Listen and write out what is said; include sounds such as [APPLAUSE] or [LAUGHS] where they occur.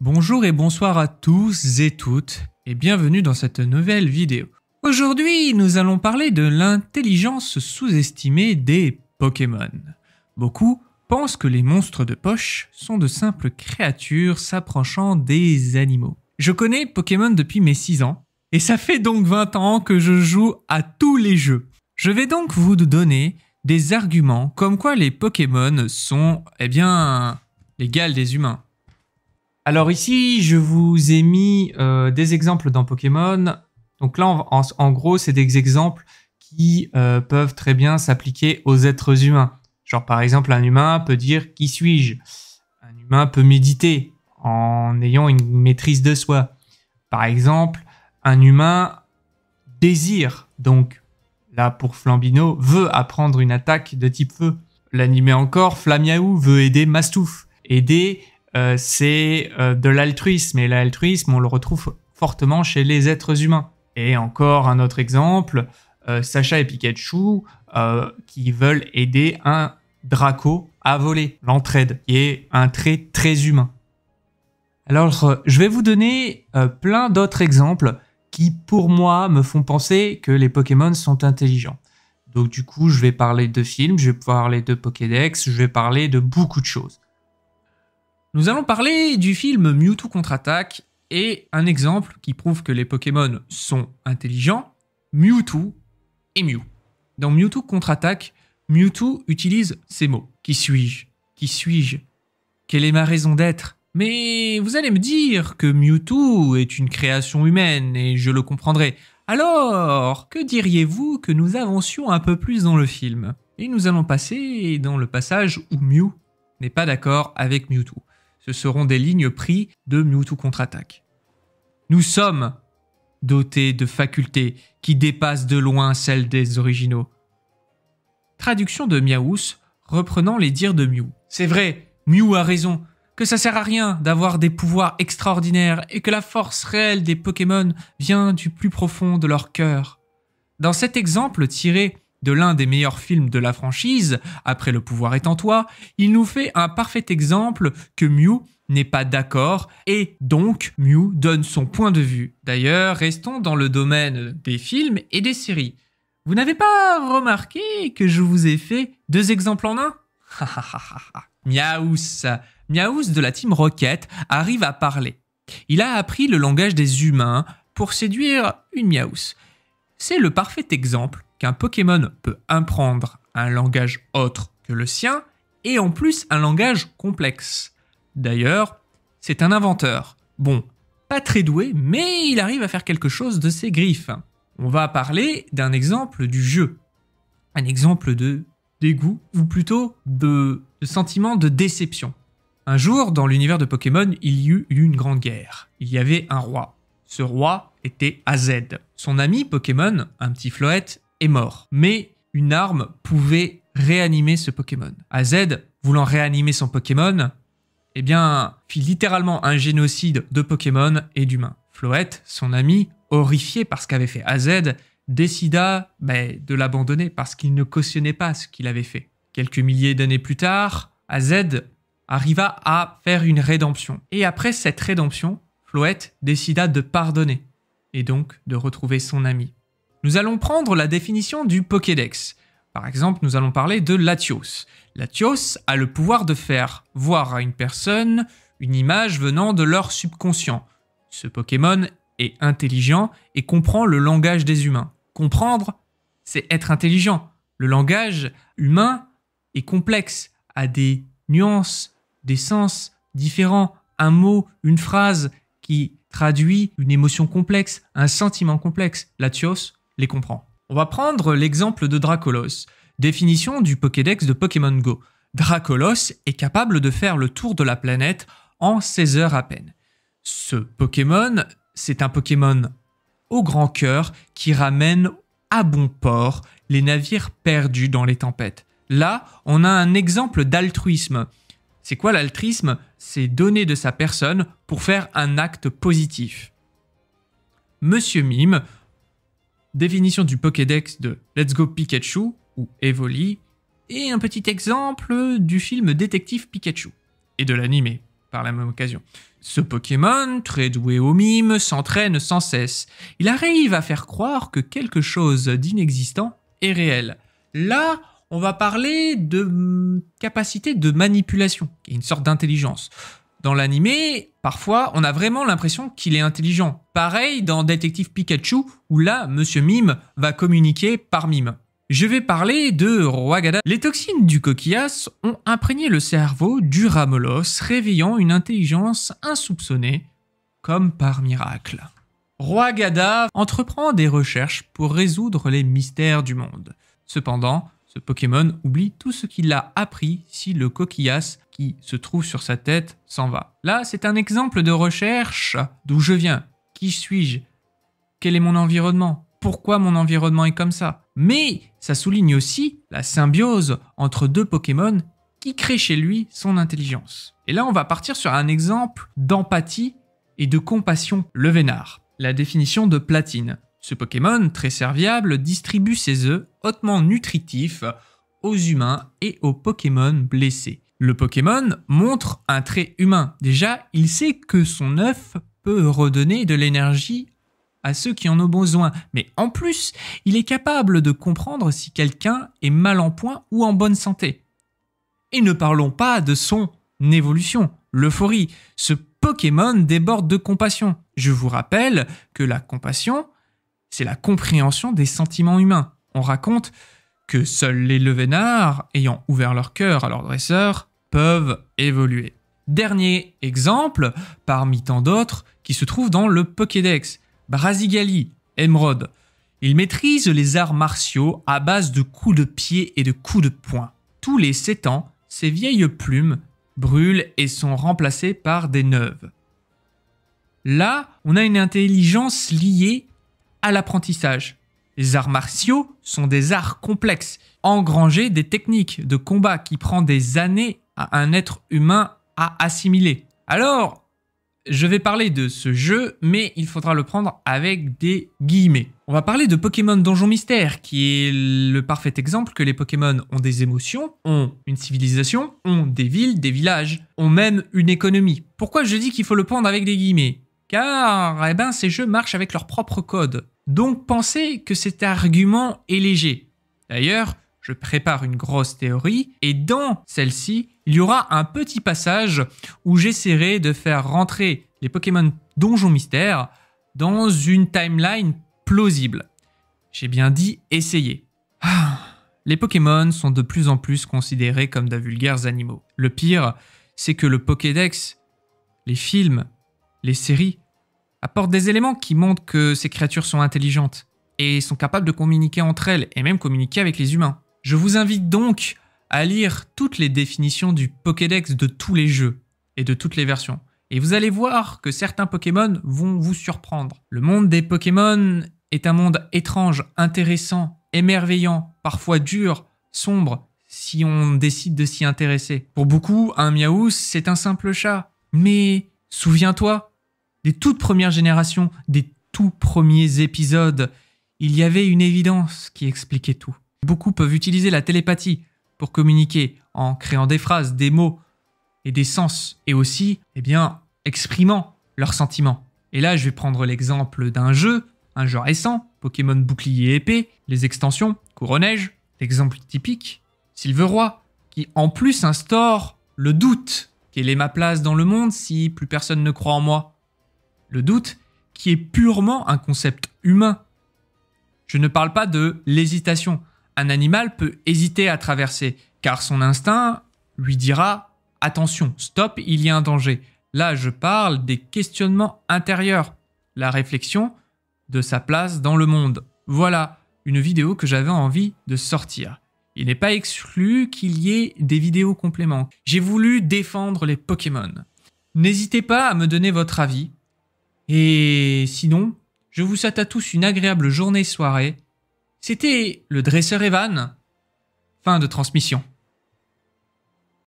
Bonjour et bonsoir à tous et toutes et bienvenue dans cette nouvelle vidéo. Aujourd'hui, nous allons parler de l'intelligence sous-estimée des Pokémon. Beaucoup pensent que les monstres de poche sont de simples créatures s'approchant des animaux. Je connais Pokémon depuis mes 6 ans et ça fait donc 20 ans que je joue à tous les jeux. Je vais donc vous donner des arguments comme quoi les Pokémon sont, eh bien, l'égal des humains. Alors ici, je vous ai mis euh, des exemples dans Pokémon. Donc là, en, gros, c'est des exemples qui euh, peuvent très bien s'appliquer aux êtres humains. Genre par exemple, un humain peut dire qui suis-je Un humain peut méditer en ayant une maîtrise de soi. Par exemple, un humain désire, donc là pour Flambino, veut apprendre une attaque de type feu. L'animé encore, Flamiaou veut aider Mastouf. Aider euh, c'est euh, de l'altruisme. Et l'altruisme, on le retrouve fortement chez les êtres humains. Et encore un autre exemple, euh, Sacha et Pikachu qui veulent aider un Draco à voler, l'entraide, qui est un trait très humain. Alors, je vais vous donner plein d'autres exemples qui, pour moi, me font penser que les Pokémon sont intelligents. Donc du coup, je vais parler de films, je vais parler de Pokédex, je vais parler de beaucoup de choses. Nous allons parler du film Mewtwo contre-attaque et un exemple qui prouve que les Pokémon sont intelligents, Mewtwo et Mew. Dans Mewtwo contre-attaque, Mewtwo utilise ces mots. Qui suis-je Qui suis-je Quelle est ma raison d'être Mais vous allez me dire que Mewtwo est une création humaine et je le comprendrai. Alors, que diriez-vous que nous avancions un peu plus dans le film Et nous allons passer dans le passage où Mew n'est pas d'accord avec Mewtwo. Ce seront des lignes prises de Mewtwo contre-attaque. Nous sommes dotés de facultés qui dépassent de loin celles des originaux. Traduction de Miaous reprenant les dires de Mew. C'est vrai, Mew a raison, que ça sert à rien d'avoir des pouvoirs extraordinaires et que la force réelle des Pokémon vient du plus profond de leur cœur. Dans cet exemple tiré de l'un des meilleurs films de la franchise, après Le pouvoir est en toi, il nous fait un parfait exemple que Mew n'est pas d'accord et donc Mew donne son point de vue. D'ailleurs, restons dans le domaine des films et des séries. Vous n'avez pas remarqué que je vous ai fait deux exemples en un [LAUGHS] Miaous, Miaous de la Team Rocket arrive à parler. Il a appris le langage des humains pour séduire une Miaous. C'est le parfait exemple qu'un Pokémon peut apprendre un langage autre que le sien et en plus un langage complexe. D'ailleurs, c'est un inventeur. Bon, pas très doué, mais il arrive à faire quelque chose de ses griffes. On va parler d'un exemple du jeu. Un exemple de dégoût, ou plutôt de, sentiment de déception. Un jour, dans l'univers de Pokémon, il y eut une grande guerre. Il y avait un roi. Ce roi était AZ. Son ami Pokémon, un petit floette, mort. Mais une arme pouvait réanimer ce Pokémon. AZ, voulant réanimer son Pokémon, eh bien, fit littéralement un génocide de Pokémon et d'humains. Floette, son ami, horrifié par ce qu'avait fait AZ, décida ben, de l'abandonner parce qu'il ne cautionnait pas ce qu'il avait fait. Quelques milliers d'années plus tard, AZ arriva à faire une rédemption. Et après cette rédemption, Floette décida de pardonner et donc de retrouver son ami nous allons prendre la définition du Pokédex. Par exemple, nous allons parler de Latios. Latios a le pouvoir de faire voir à une personne une image venant de leur subconscient. Ce Pokémon est intelligent et comprend le langage des humains. Comprendre, c'est être intelligent. Le langage humain est complexe, a des nuances, des sens différents. Un mot, une phrase qui traduit une émotion complexe, un sentiment complexe. Latios les On va prendre l'exemple de Dracolos, définition du Pokédex de Pokémon Go. Dracolos est capable de faire le tour de la planète en 16 heures à peine. Ce Pokémon, c'est un Pokémon au grand cœur qui ramène à bon port les navires perdus dans les tempêtes. Là, on a un exemple d'altruisme. C'est quoi l'altruisme C'est donner de sa personne pour faire un acte positif. Monsieur Mime, définition du Pokédex de Let's Go Pikachu ou Evoli, et un petit exemple du film Détective Pikachu, et de l'animé par la même occasion. Ce Pokémon, très doué au mime, s'entraîne sans cesse. Il arrive à faire croire que quelque chose d'inexistant est réel. Là, on va parler de mm, capacité de manipulation, une sorte d'intelligence dans l'animé, parfois, on a vraiment l'impression qu'il est intelligent. Pareil dans Détective Pikachu, où là, Monsieur Mime va communiquer par mime. Je vais parler de Gada. Les toxines du coquillas ont imprégné le cerveau du Ramolos, réveillant une intelligence insoupçonnée, comme par miracle. Gada entreprend des recherches pour résoudre les mystères du monde. Cependant, ce Pokémon oublie tout ce qu'il a appris si le coquillasse qui se trouve sur sa tête s'en va. Là, c'est un exemple de recherche d'où je viens, qui suis-je, quel est mon environnement, pourquoi mon environnement est comme ça. Mais ça souligne aussi la symbiose entre deux Pokémon qui crée chez lui son intelligence. Et là, on va partir sur un exemple d'empathie et de compassion le Vénard. La définition de platine. Ce Pokémon, très serviable, distribue ses œufs hautement nutritifs aux humains et aux Pokémon blessés. Le Pokémon montre un trait humain. Déjà, il sait que son œuf peut redonner de l'énergie à ceux qui en ont besoin. Mais en plus, il est capable de comprendre si quelqu'un est mal en point ou en bonne santé. Et ne parlons pas de son évolution, l'euphorie. Ce Pokémon déborde de compassion. Je vous rappelle que la compassion, c'est la compréhension des sentiments humains. On raconte que seuls les levénards, ayant ouvert leur cœur à leur dresseur, peuvent évoluer. Dernier exemple, parmi tant d'autres, qui se trouve dans le Pokédex, Brasigali, Emerald. Il maîtrise les arts martiaux à base de coups de pied et de coups de poing. Tous les 7 ans, ses vieilles plumes brûlent et sont remplacées par des neuves. Là, on a une intelligence liée à l'apprentissage. Les arts martiaux sont des arts complexes, engrangés des techniques de combat qui prend des années à un être humain à assimiler. Alors, je vais parler de ce jeu, mais il faudra le prendre avec des guillemets. On va parler de Pokémon Donjon Mystère, qui est le parfait exemple que les Pokémon ont des émotions, ont une civilisation, ont des villes, des villages, ont même une économie. Pourquoi je dis qu'il faut le prendre avec des guillemets Car, eh ben, ces jeux marchent avec leur propre code. Donc pensez que cet argument est léger. D'ailleurs, je prépare une grosse théorie et dans celle-ci, il y aura un petit passage où j'essaierai de faire rentrer les Pokémon Donjon Mystère dans une timeline plausible. J'ai bien dit essayer. Ah, les Pokémon sont de plus en plus considérés comme de vulgaires animaux. Le pire, c'est que le Pokédex, les films, les séries apporte des éléments qui montrent que ces créatures sont intelligentes et sont capables de communiquer entre elles et même communiquer avec les humains. Je vous invite donc à lire toutes les définitions du Pokédex de tous les jeux et de toutes les versions. Et vous allez voir que certains Pokémon vont vous surprendre. Le monde des Pokémon est un monde étrange, intéressant, émerveillant, parfois dur, sombre, si on décide de s'y intéresser. Pour beaucoup, un miaou, c'est un simple chat. Mais souviens-toi, des toutes premières générations, des tout premiers épisodes, il y avait une évidence qui expliquait tout. Beaucoup peuvent utiliser la télépathie pour communiquer en créant des phrases, des mots et des sens, et aussi, eh bien, exprimant leurs sentiments. Et là, je vais prendre l'exemple d'un jeu, un jeu récent, Pokémon Bouclier Épée, les extensions, Couronneige, l'exemple typique, Silveroy, qui en plus instaure le doute. Quelle est ma place dans le monde si plus personne ne croit en moi le doute, qui est purement un concept humain. Je ne parle pas de l'hésitation. Un animal peut hésiter à traverser, car son instinct lui dira Attention, stop, il y a un danger. Là, je parle des questionnements intérieurs, la réflexion de sa place dans le monde. Voilà une vidéo que j'avais envie de sortir. Il n'est pas exclu qu'il y ait des vidéos complémentaires. J'ai voulu défendre les Pokémon. N'hésitez pas à me donner votre avis et sinon, je vous souhaite à tous une agréable journée et soirée. C'était le dresseur Evan. Fin de transmission.